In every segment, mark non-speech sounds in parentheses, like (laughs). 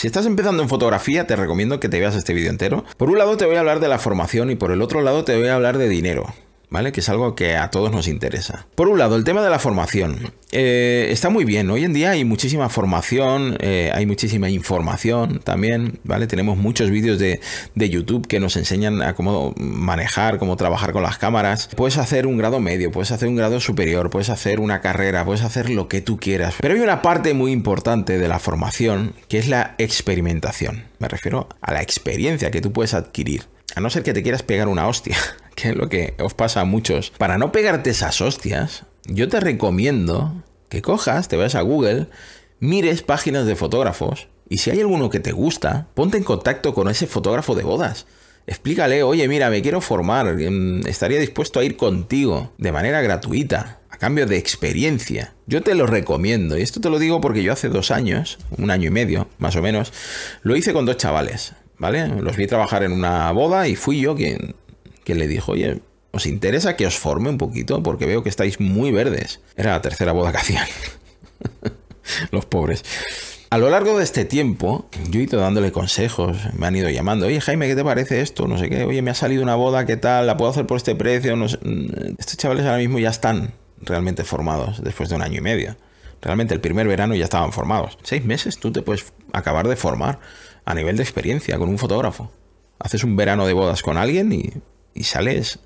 Si estás empezando en fotografía, te recomiendo que te veas este vídeo entero. Por un lado te voy a hablar de la formación y por el otro lado te voy a hablar de dinero. ¿vale? Que es algo que a todos nos interesa. Por un lado, el tema de la formación. Eh, está muy bien, hoy en día hay muchísima formación, eh, hay muchísima información también, ¿vale? Tenemos muchos vídeos de, de, YouTube que nos enseñan a cómo manejar, cómo trabajar con las cámaras. Puedes hacer un grado medio, puedes hacer un grado superior, puedes hacer una carrera, puedes hacer lo que tú quieras. Pero hay una parte muy importante de la formación que es la experimentación. Me refiero a la experiencia que tú puedes adquirir. A no ser que te quieras pegar una hostia, (laughs) que es lo que os pasa a muchos. Para no pegarte esas hostias, yo te recomiendo que cojas, te vayas a Google, mires páginas de fotógrafos y si hay alguno que te gusta, ponte en contacto con ese fotógrafo de bodas. Explícale, oye, mira, me quiero formar, em, estaría dispuesto a ir contigo de manera gratuita cambio de experiencia. Yo te lo recomiendo, y esto te lo digo porque yo hace dos años, un año y medio más o menos, lo hice con dos chavales, ¿vale? Los vi trabajar en una boda y fui yo quien, le dijo, oye, ¿os interesa que os forme un poquito? Porque veo que estáis muy verdes. Era la tercera boda que hacían. (laughs) Los pobres. A lo largo de este tiempo, yo he ido dándole consejos, me han ido llamando, oye Jaime, ¿qué te parece esto? No sé qué, oye, me ha salido una boda, ¿qué tal? ¿La puedo hacer por este precio? Mm, estos chavales ahora mismo ya están realmente formados después de un año y medio. Realmente el primer verano ya estaban formados. Seis meses tú te puedes acabar de formar a nivel de experiencia con un fotógrafo. Haces un verano de bodas con alguien y, y sales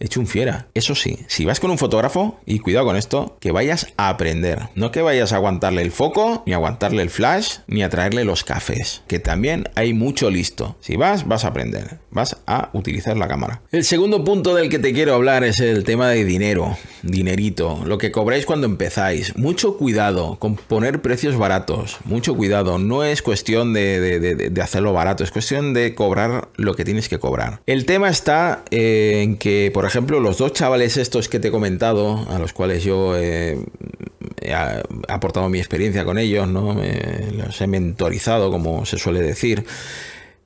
hecho un fiera. Eso sí, si vas con un fotógrafo, y cuidado con esto, que vayas a aprender. No que vayas a aguantarle el foco, ni aguantarle el flash, ni a traerle los cafés. Que también hay mucho listo. Si vas, vas a aprender. Vas a utilizar la cámara. El segundo punto del que te quiero hablar es el tema de dinero. Dinerito. Lo que cobráis cuando empezáis. Mucho cuidado con poner precios baratos. Mucho cuidado. No es cuestión de, de hacerlo barato. Es cuestión de cobrar lo que tienes que cobrar. El tema está eh, en que, por por ejemplo, los dos chavales estos que te he comentado, a los cuales yo eh, he, aportado mi experiencia con ellos, los he mentorizado, como se suele decir,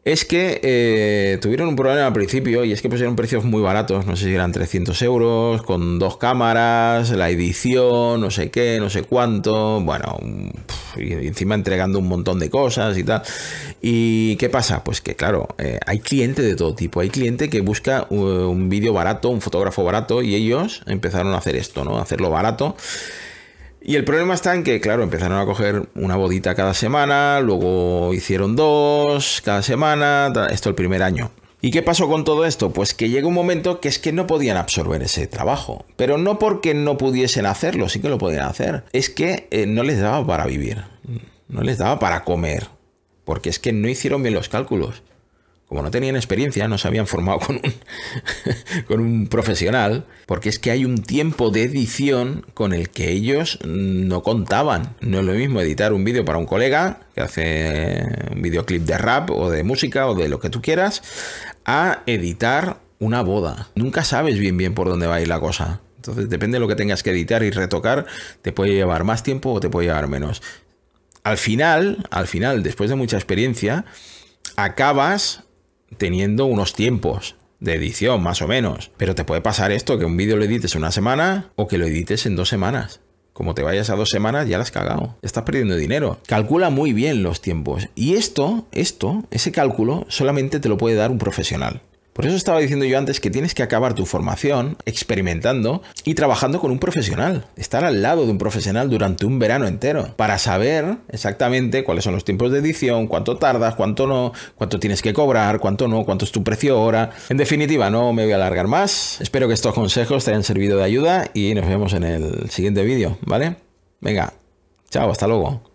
es que eh, tuvieron un problema al principio y es que pusieron precios muy baratos, no sé si eran 300 euros, con dos cámaras, la edición, no sé qué, no sé cuánto, bueno, y encima entregando un montón de cosas y tal. ¿Y qué pasa? Pues que claro, eh, hay cliente de todo tipo, hay cliente que busca eh, un, vídeo barato, un fotógrafo barato y ellos empezaron a hacer esto, ¿no? hacerlo barato. Y el problema está en que, claro, empezaron a coger una bodita cada semana, luego hicieron dos cada semana, esto el primer año. ¿Y qué pasó con todo esto? Pues que llega un momento que es que no podían absorber ese trabajo. Pero no porque no pudiesen hacerlo, sí que lo podían hacer. Es que eh, no les daba para vivir, no les daba para comer, porque es que no hicieron bien los cálculos como no tenían experiencia, no se habían formado (laughs) con un, profesional, porque es que hay un tiempo de edición con el que ellos no contaban. No es lo mismo editar un vídeo para un colega que hace un videoclip de rap o de música o de lo que tú quieras, a editar una boda. Nunca sabes bien bien por dónde va a ir la cosa. Entonces, depende de lo que tengas que editar y retocar, te puede llevar más tiempo o te puede llevar menos. Al final, al final, después de mucha experiencia, acabas teniendo unos tiempos de edición, más o menos. Pero te puede pasar esto, que un vídeo lo edites en una semana o que lo edites en dos semanas. Como te vayas a dos semanas, ya las has cagado. Estás perdiendo dinero. Calcula muy bien los tiempos. Y esto, esto, ese cálculo, solamente te lo puede dar un profesional. Por eso estaba diciendo yo antes que tienes que acabar tu formación experimentando y trabajando con un profesional. Estar al lado de un profesional durante un verano entero para saber exactamente cuáles son los tiempos de edición, cuánto tardas, cuánto no, cuánto tienes que cobrar, cuánto no, cuánto es tu precio ahora. En definitiva, no me voy a alargar más. Espero que estos consejos te hayan servido de ayuda y nos vemos en el siguiente vídeo, ¿vale? Venga, chao, hasta luego.